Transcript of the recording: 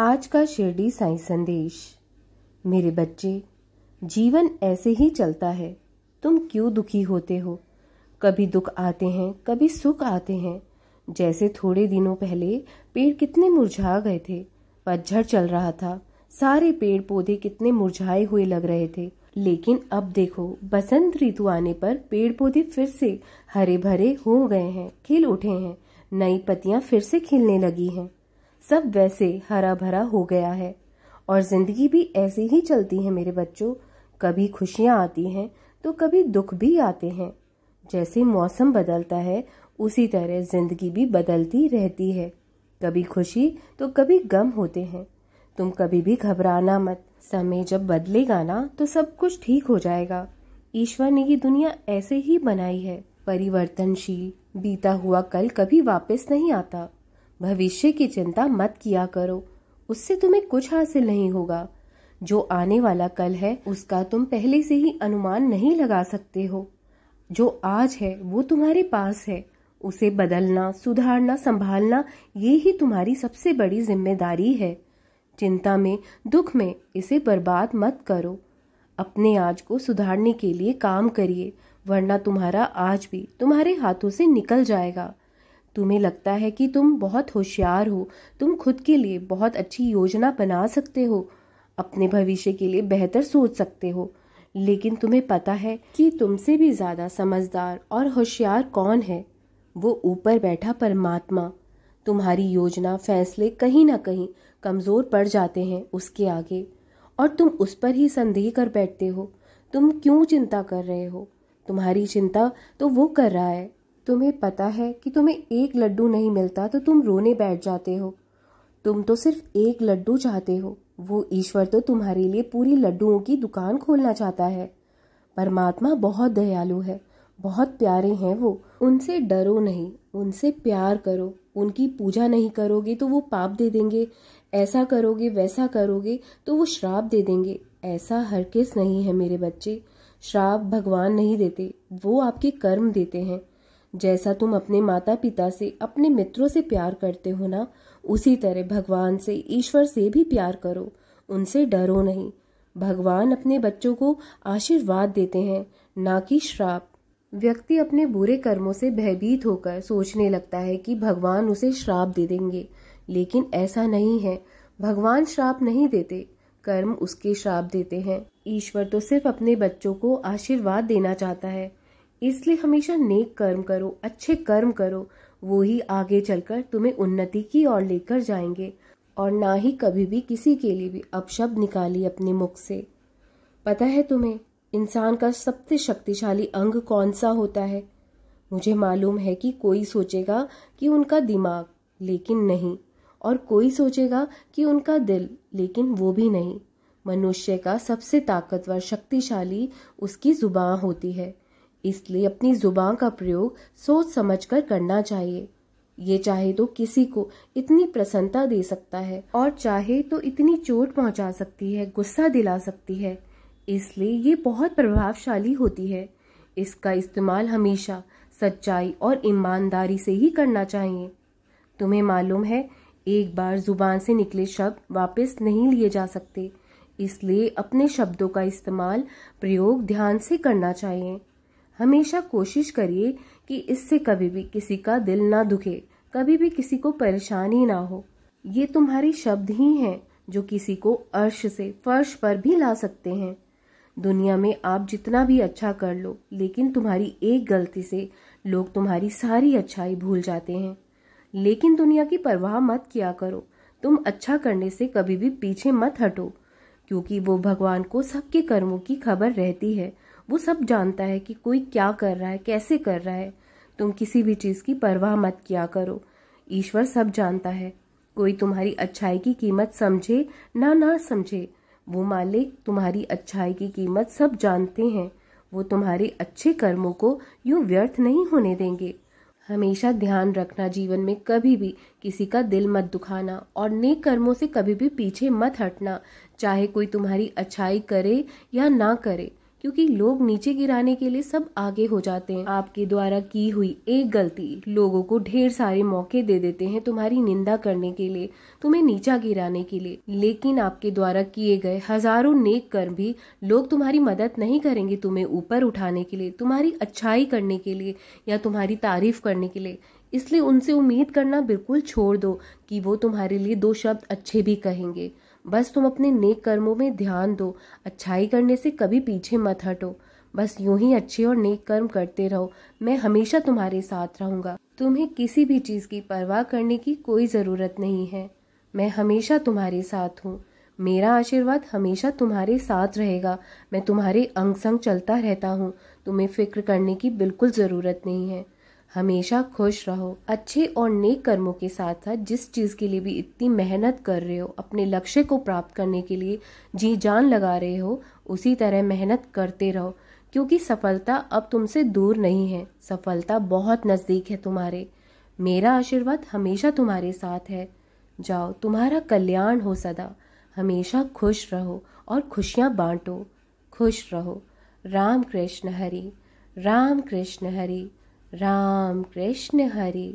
आज का शिरडी साई संदेश मेरे बच्चे जीवन ऐसे ही चलता है तुम क्यों दुखी होते हो कभी दुख आते हैं कभी सुख आते हैं जैसे थोड़े दिनों पहले पेड़ कितने मुरझा गए थे पतझड़ चल रहा था सारे पेड़ पौधे कितने मुरझाए हुए लग रहे थे लेकिन अब देखो बसंत ऋतु आने पर पेड़ पौधे फिर से हरे भरे हो गए हैं खिल उठे हैं नई पत्तियां फिर से खिलने लगी हैं सब वैसे हरा भरा हो गया है और जिंदगी भी ऐसे ही चलती है मेरे बच्चों कभी खुशियां आती हैं तो कभी दुख भी आते हैं जैसे मौसम बदलता है उसी तरह जिंदगी भी बदलती रहती है कभी खुशी तो कभी गम होते हैं तुम कभी भी घबराना मत समय जब बदलेगा ना तो सब कुछ ठीक हो जाएगा ईश्वर ने ये दुनिया ऐसे ही बनाई है परिवर्तनशील बीता हुआ कल कभी वापस नहीं आता भविष्य की चिंता मत किया करो उससे तुम्हें कुछ हासिल नहीं होगा जो आने वाला कल है उसका तुम पहले से ही अनुमान नहीं लगा सकते हो जो आज है वो तुम्हारे पास है उसे बदलना सुधारना संभालना ये ही तुम्हारी सबसे बड़ी जिम्मेदारी है चिंता में दुख में इसे बर्बाद मत करो अपने आज को सुधारने के लिए काम करिए वरना तुम्हारा आज भी तुम्हारे हाथों से निकल जाएगा तुम्हें लगता है कि तुम बहुत होशियार हो तुम खुद के लिए बहुत अच्छी योजना बना सकते हो अपने भविष्य के लिए बेहतर सोच सकते हो लेकिन तुम्हें पता है कि तुमसे भी ज़्यादा समझदार और होशियार कौन है वो ऊपर बैठा परमात्मा तुम्हारी योजना फैसले कहीं ना कहीं कमज़ोर पड़ जाते हैं उसके आगे और तुम उस पर ही संदेह कर बैठते हो तुम क्यों चिंता कर रहे हो तुम्हारी चिंता तो वो कर रहा है तुम्हें पता है कि तुम्हें एक लड्डू नहीं मिलता तो तुम रोने बैठ जाते हो तुम तो सिर्फ एक लड्डू चाहते हो वो ईश्वर तो तुम्हारे लिए पूरी लड्डुओं की दुकान खोलना चाहता है परमात्मा बहुत दयालु है बहुत प्यारे हैं वो उनसे डरो नहीं उनसे प्यार करो उनकी पूजा नहीं करोगे तो वो पाप दे देंगे ऐसा करोगे वैसा करोगे तो वो श्राप दे देंगे ऐसा हर किस नहीं है मेरे बच्चे श्राप भगवान नहीं देते वो आपके कर्म देते हैं जैसा तुम अपने माता पिता से अपने मित्रों से प्यार करते हो ना उसी तरह भगवान से ईश्वर से भी प्यार करो उनसे डरो नहीं भगवान अपने बच्चों को आशीर्वाद देते हैं ना कि श्राप व्यक्ति अपने बुरे कर्मों से भयभीत होकर सोचने लगता है कि भगवान उसे श्राप दे देंगे लेकिन ऐसा नहीं है भगवान श्राप नहीं देते कर्म उसके श्राप देते हैं ईश्वर तो सिर्फ अपने बच्चों को आशीर्वाद देना चाहता है इसलिए हमेशा नेक कर्म करो अच्छे कर्म करो वो ही आगे चलकर तुम्हें उन्नति की ओर लेकर जाएंगे और ना ही कभी भी किसी के लिए भी अपशब्द निकाली अपने मुख से पता है तुम्हें इंसान का सबसे शक्तिशाली अंग कौन सा होता है मुझे मालूम है कि कोई सोचेगा कि उनका दिमाग लेकिन नहीं और कोई सोचेगा कि उनका दिल लेकिन वो भी नहीं मनुष्य का सबसे ताकतवर शक्तिशाली उसकी जुबान होती है इसलिए अपनी जुबान का प्रयोग सोच समझकर करना चाहिए ये चाहे तो किसी को इतनी प्रसन्नता दे सकता है और चाहे तो इतनी चोट पहुंचा सकती है गुस्सा दिला सकती है इसलिए ये बहुत प्रभावशाली होती है इसका इस्तेमाल हमेशा सच्चाई और ईमानदारी से ही करना चाहिए तुम्हें मालूम है एक बार जुबान से निकले शब्द वापस नहीं लिए जा सकते इसलिए अपने शब्दों का इस्तेमाल प्रयोग ध्यान से करना चाहिए हमेशा कोशिश करिए कि इससे कभी भी किसी का दिल ना दुखे कभी भी किसी को परेशानी ना हो ये तुम्हारे शब्द ही हैं जो किसी को अर्श से फर्श पर भी ला सकते हैं दुनिया में आप जितना भी अच्छा कर लो लेकिन तुम्हारी एक गलती से लोग तुम्हारी सारी अच्छाई भूल जाते हैं लेकिन दुनिया की परवाह मत किया करो तुम अच्छा करने से कभी भी पीछे मत हटो क्योंकि वो भगवान को सबके कर्मों की खबर रहती है वो सब जानता है कि कोई क्या कर रहा है कैसे कर रहा है तुम किसी भी चीज़ की परवाह मत किया करो ईश्वर सब जानता है कोई तुम्हारी अच्छाई की कीमत समझे ना ना समझे वो मालिक तुम्हारी अच्छाई की कीमत सब जानते हैं वो तुम्हारे अच्छे कर्मों को यूँ व्यर्थ नहीं होने देंगे हमेशा ध्यान रखना जीवन में कभी भी किसी का दिल मत दुखाना और नेक कर्मों से कभी भी पीछे मत हटना चाहे कोई तुम्हारी अच्छाई करे या ना करे क्योंकि लोग नीचे गिराने के लिए सब आगे हो जाते हैं आपके द्वारा की हुई एक गलती लोगों को ढेर सारे मौके दे देते हैं तुम्हारी निंदा करने के लिए तुम्हें नीचा गिराने के लिए लेकिन आपके द्वारा किए गए हजारों नेक कर्म भी लोग तुम्हारी मदद नहीं करेंगे तुम्हें ऊपर उठाने के लिए तुम्हारी अच्छाई करने के लिए या तुम्हारी तारीफ करने के लिए इसलिए उनसे उम्मीद करना बिल्कुल छोड़ दो कि वो तुम्हारे लिए दो शब्द अच्छे भी कहेंगे बस तुम अपने नेक कर्मों में ध्यान दो अच्छाई करने से कभी पीछे मत हटो बस यूं ही अच्छे और नेक कर्म करते रहो मैं हमेशा तुम्हारे साथ रहूंगा तुम्हें किसी भी चीज़ की परवाह करने की कोई ज़रूरत नहीं है मैं हमेशा तुम्हारे साथ हूँ मेरा आशीर्वाद हमेशा तुम्हारे साथ रहेगा मैं तुम्हारे अंग संग चलता रहता हूँ तुम्हें फिक्र करने की बिल्कुल ज़रूरत नहीं है हमेशा खुश रहो अच्छे और नेक कर्मों के साथ साथ जिस चीज़ के लिए भी इतनी मेहनत कर रहे हो अपने लक्ष्य को प्राप्त करने के लिए जी जान लगा रहे हो उसी तरह मेहनत करते रहो क्योंकि सफलता अब तुमसे दूर नहीं है सफलता बहुत नज़दीक है तुम्हारे मेरा आशीर्वाद हमेशा तुम्हारे साथ है जाओ तुम्हारा कल्याण हो सदा हमेशा खुश रहो और खुशियाँ बांटो खुश रहो राम कृष्ण हरी राम कृष्ण हरी राम कृष्ण हरी